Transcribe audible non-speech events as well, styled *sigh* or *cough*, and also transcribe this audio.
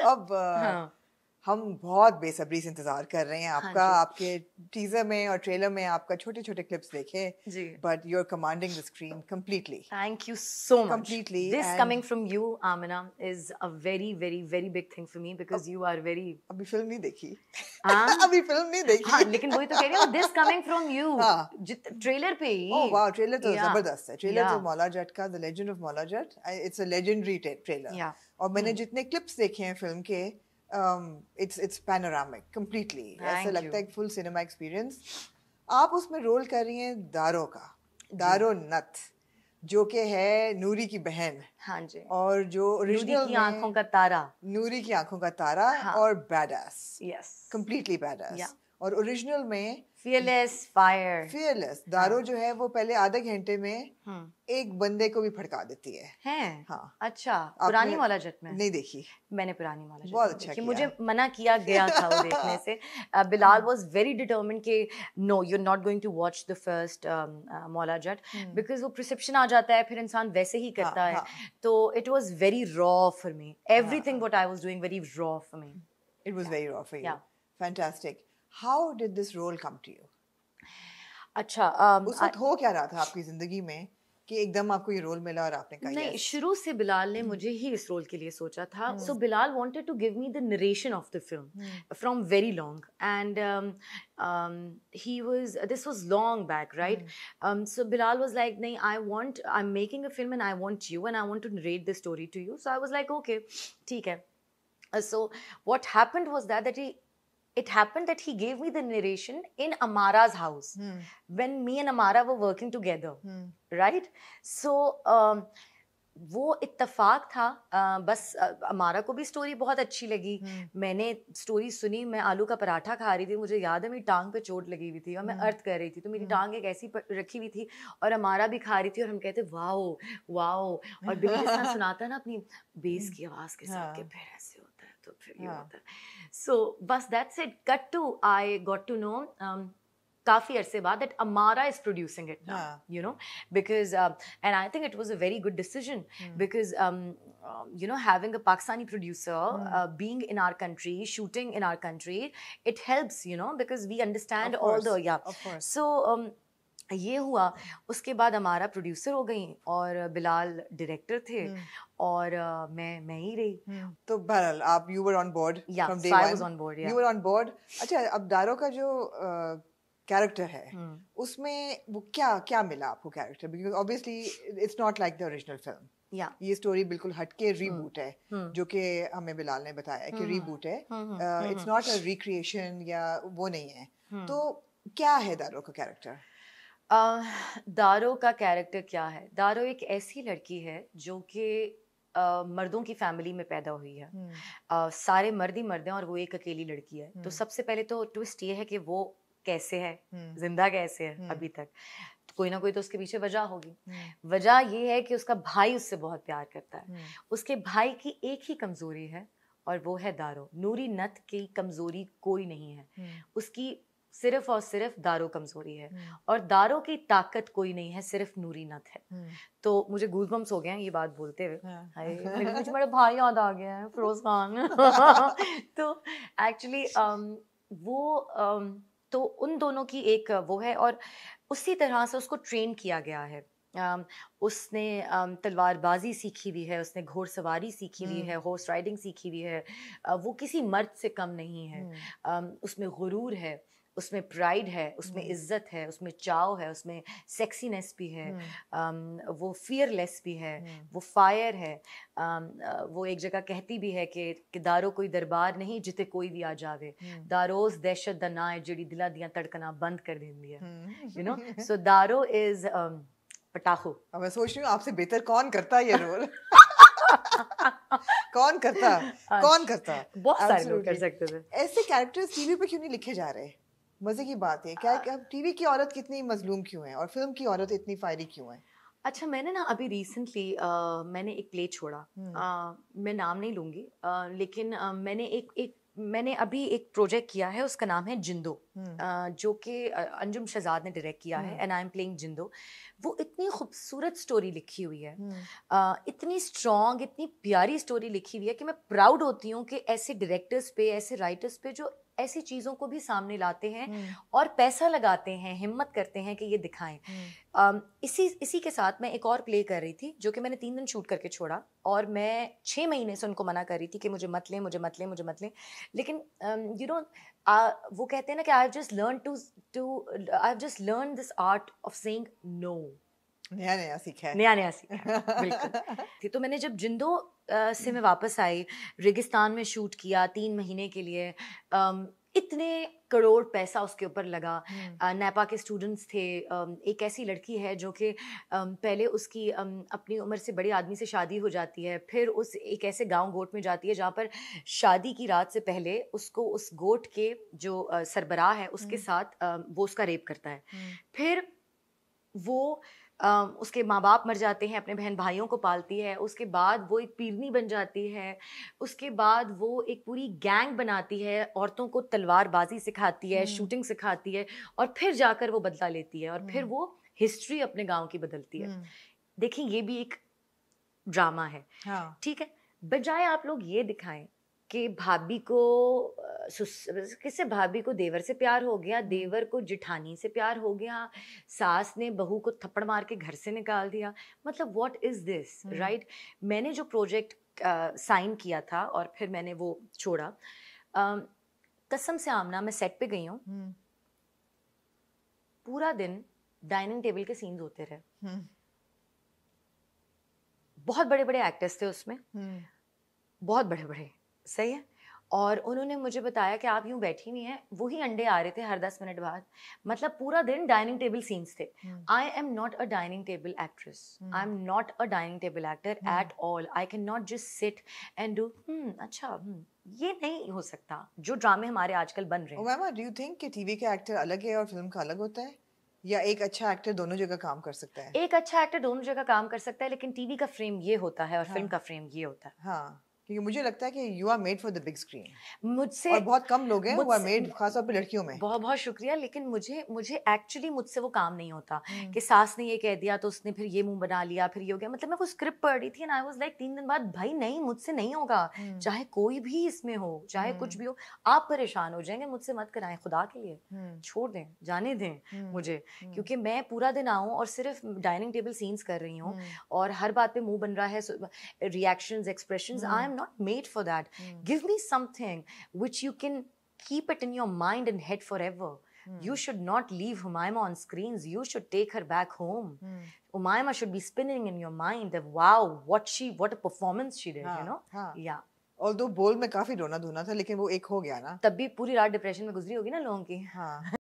अब हाँ. हम बहुत बेसब्री से इंतजार कर रहे हैं हाँ आपका हाँ आपके टीजर में और ट्रेलर में आपका छोटे छोटे क्लिप्स देखे but you are commanding the screen completely thank you so much completely this coming from you Amina is a very very very big thing for me because you are very अभी film नहीं देखी हाँ? *laughs* अभी film नहीं देखी हाँ, लेकिन वही तो कह रही हूँ this coming from you trailer पे ही ओह वाओ ट्रेलर तो जबरदस्त है ट्रेलर तो मौला जट का the legend of Maula Jatt it's a legendary trailer और मैंने hmm. जितने क्लिप्स देखे हैं फिल्म के um, it's it's panoramic completely. ऐसा लगता है full cinema experience. आप उसमें रोल कर रही हैं दारो का दारो नथ जो के है नूरी की बहन हाँ जी और जो ओरिजिनल की आंखों का तारा नूरी की आंखों का तारा हाँ. और बैडास यस कम्प्लीटली बैडास और ओरिजिनल में फियरलेस फायर फियरलेस दारो जो है वो पहले आधे घंटे में हाँ। एक बंदे को भी फड़का देती है हैं हाँ अच्छा पुरानी वाला जट में नहीं देखी मैंने पुरानी वाला बहुत अच्छा किया। मुझे मना किया गया था वो देखने से *laughs* बिलाल वाज वेरी डिटरमिंड कि no you are not going to watch the first Maula Jatt because वो प्रिसेप्शन आ जाता है फिर इंसान वैसे ही हाँ, करता है हाँ। तो it was very raw for me everything what I was doing very raw for me it was very raw for you fantastic how did this role come to you अच्छा um, उस वक्त हो क्या रहा था आपकी जिंदगी में कि एकदम आपको ये रोल मिला और आपने कहा नहीं शुरू से बिलाल ने मुझे ही इस रोल के लिए सोचा था so Bilal wanted to give me the narration of the film from very long and he was this was long back right mm. um, so bilal was like nahi i want i'm making a film and i want you and i want to narrate this story to you so i was like okay theek hai uh, so what happened was that that he it happened that he gave me the narration in Amara's house hmm. when me and Amara were working together, hmm. right? So. Um, वो इत्तफाक था आ, बस हमारा को भी story बहुत अच्छी लगी hmm. मैंने स्टोरी सुनी मैं आलू का पराठा खा रही थी मुझे याद है मेरी टांग पे चोट लगी हुई थी और मैं hmm. अर्थ कर रही थी तो मेरी hmm. टांग एक ऐसी रखी हुई थी और हमारा भी खा रही थी और हम कहते वाओ वाओ और बिल्कुल *laughs* सुनाता ना अपनी बेस की आवाज़ के साथ हाँ। के फिर ऐसे So, फिर ये होता है सो बस that's it cut to I got to know काफ़ी अरसे बाद that Ammara is producing it you know because and I think it was a very good decision because you know having a pakistani producer hmm. uh, being in our country shooting in our country it helps you know because we understand all the yeah so um, ये हुआ उसके बाद हमारा producer हो गई और Bilal director थे हम्म। और uh, मैं मैं ही रही हम्म। तो बहरहाल आप you were on board from day on board you were on board अच्छा अब दारो का जो कैरेक्टर uh, है hmm. उसमें वो क्या क्या मिला आपको character because obviously it's not like the original film या ये स्टोरी बिल्कुल हटके रीबूट है hmm. जो कि हमें बिलाल ने बताया कि रीबूट है इट्स नॉट अ रिक्रिएशन या वो नहीं है hmm. तो क्या है दारो का कैरेक्टर दारो का कैरेक्टर क्या है दारो एक ऐसी लड़की है जो कि uh, मर्दों की फैमिली में पैदा हुई है uh, सारे मर्द ही मर्द हैं और वो एक अकेली लड़की है तो सबसे पहले तो ट्विस्ट ये है कि वो कैसे है जिंदा कैसे है अभी तक तो कोई ना कोई तो उसके पीछे वजह होगी वजह ये है कि उसका भाई उससे बहुत प्यार करता है उसके भाई की एक ही कमजोरी है और वो है दारो नूरी नत की कमजोरी कोई नहीं है उसकी सिर्फ और सिर्फ दारो कमजोरी है हम्म। और दारो की ताकत कोई नहीं है सिर्फ नूरी नत है हम्म। तो मुझे गूजबम्स हो गया ये बात बोलते हुए हाँ। *laughs* मुझे बड़ा भाई याद आ गया है फिरोज खान तो एक्चुअली um, वो um, तो उन दोनों की एक वो है और उसी तरह से उसको ट्रेन किया गया है um, उसने तलवारबाजी सीखी हुई है उसने घोड़सवारी सीखी हुई है हॉर्स हम्म। राइडिंग सीखी हुई है uh, वो किसी मर्द से कम नहीं है उसमें गुरूर है उसमें प्राइड है उसमें हम्म। इज्जत है उसमें चाव है उसमें सेक्सीनेस भी है हम्म। वो फियरलेस भी है हम्म। वो फायर है वो एक जगह कहती भी है कि, कि दारो कोई दरबार नहीं जिते कोई भी आ जावे दारोज दहशत द ना है जी दिला दिया तड़कना बंद कर देती है you know so Daro is पटाखो मैं सोच रही हूँ आपसे बेहतर कौन करता है ये रोल *laughs* कौन करता कौन करता बहुत सारे लोग कर सकते थे ऐसे कैरेक्टर्स टीवी पे क्यों नहीं लिखे जा रहे हैं मज़े की बात है क्या अब हाँ। टीवी की औरत कितनी मजलूम क्यों है और फिल्म की औरत इतनी फायरी क्यों है अच्छा मैंने ना अभी रिसेंटली मैंने एक प्ले छोड़ा आ, हम्म। मैं नाम नहीं लूँगी आ, लेकिन आ, मैंने एक एक मैंने अभी एक प्रोजेक्ट किया है उसका नाम है जिंदो हम्म। जो कि अंजुम शहजाद ने डायरेक्ट किया है and I am playing Zindo वो इतनी खूबसूरत स्टोरी लिखी हुई है हम्म। इतनी स्ट्रॉन्ग इतनी प्यारी स्टोरी लिखी हुई है कि मैं प्राउड होती हूँ कि ऐसे डायरेक्टर्स पे ऐसे राइटर्स पे जो ऐसी चीज़ों को भी सामने लाते हैं हम्म। और पैसा लगाते हैं हिम्मत करते हैं कि ये दिखाएं हम्म। इसी इसी के साथ मैं एक और प्ले कर रही थी जो कि मैंने तीन दिन शूट करके छोड़ा और मैं छः महीने से उनको मना कर रही थी कि मुझे मत लें मुझे मत लें मुझे मत लें लेकिन यू नो वो कहते हैं ना कि I have just learn to to I have just learn this art of saying no नया नया सीखा है नया नया सीखा बिल्कुल *laughs* तो मैंने जब जिंदो से मैं वापस आई रेगिस्तान में शूट किया तीन महीने के लिए इतने करोड़ पैसा उसके ऊपर लगा हम्म। नेपा के स्टूडेंट्स थे एक ऐसी लड़की है जो कि पहले उसकी अपनी उम्र से बड़े आदमी से शादी हो जाती है फिर उस एक ऐसे गांव गोट में जाती है जहाँ पर शादी की रात से पहले उसको उस गोट के जो सरबराह है उसके हम्म। साथ वो उसका रेप करता है हम्म। फिर वो आ, उसके माँ बाप मर जाते हैं अपने बहन भाइयों को पालती है उसके बाद वो एक पीरनी बन जाती है उसके बाद वो एक पूरी गैंग बनाती है औरतों को तलवारबाजी सिखाती है हम्म। शूटिंग सिखाती है और फिर जाकर वो बदला लेती है और फिर हम्म। वो हिस्ट्री अपने गांव की बदलती है हम्म। देखिए ये भी एक ड्रामा है हाँ। ठीक है बजाय आप लोग ये दिखाएं कि भाभी को मतलब किससे भाभी को देवर से प्यार हो गया हम्म। देवर को जिठानी से प्यार हो गया सास ने बहू को थप्पड़ मार के घर से निकाल दिया मतलब व्हाट इज़ दिस राइट मैंने जो प्रोजेक्ट साइन किया था और फिर मैंने वो छोड़ा uh, कसम से आमना मैं सेट पे गई हूँ हम्म। पूरा दिन डाइनिंग टेबल के सीन्स होते रहे हम्म। बहुत बड़े बड़े एक्टर्स थे उसमें बहुत बड़े बड़े सही है और उन्होंने मुझे बताया कि आप यूँ बैठी हुई हैं वही अंडे आ रहे थे हर दस मिनट बाद मतलब पूरा दिन डाइनिंग टेबल सीन्स थे I am not a dining table actress I am not a dining table actor at all I can not just sit and do अच्छा हम्म, ये नहीं हो सकता जो ड्रामे हमारे आजकल बन रहे हैं डू यू थिंक कि टीवी के एक्टर अलग है और फिल्म का अलग होता है या एक अच्छा एक्टर दोनों जगह काम कर सकता है एक अच्छा एक्टर दोनों जगह काम कर सकता है लेकिन टीवी का फ्रेम ये होता है और हाँ, फिल्म का फ्रेम ये होता है हाँ क्योंकि मुझे लगता है कि you are made for the big screen मुझसे और बहुत कम लोग हैं वो मेड खासतौर पे लड़कियों में बहुत बहुत शुक्रिया लेकिन मुझे मुझे एक्चुअली मुझसे वो काम नहीं होता hmm. कि सास ने ये कह दिया तो उसने फिर ये मुंह बना लिया फिर ये हो गया मतलब मैं वो स्क्रिप्ट पढ़ रही थी एंड आई वाज लाइक तीन दिन बाद भाई नहीं मुझसे नहीं होगा hmm. चाहे कोई भी इसमें हो चाहे कुछ hmm. भी हो आप परेशान हो जाएंगे मुझसे मत कराएं खुदा के लिए छोड़ दें जाने दें मुझे क्योंकि मैं पूरा दिन आऊँ और सिर्फ डाइनिंग टेबल सीन्स कर रही हूँ और हर बात पे मुंह बन रहा है reaction expression I am I'm not made for that. Mm. Give me something which you can keep it in your mind and head forever. Mm. You should not leave Humaima on screens. You should take her back home. Mm. Umaima should be spinning in your mind that wow, what she, what a performance she did, हाँ, you know? हाँ. Yeah. Although Bol में काफी रोना धोना था लेकिन वो एक हो गया ना तब भी पूरी रात डिप्रेशन में गुजरी होगी ना लोगों की हाँ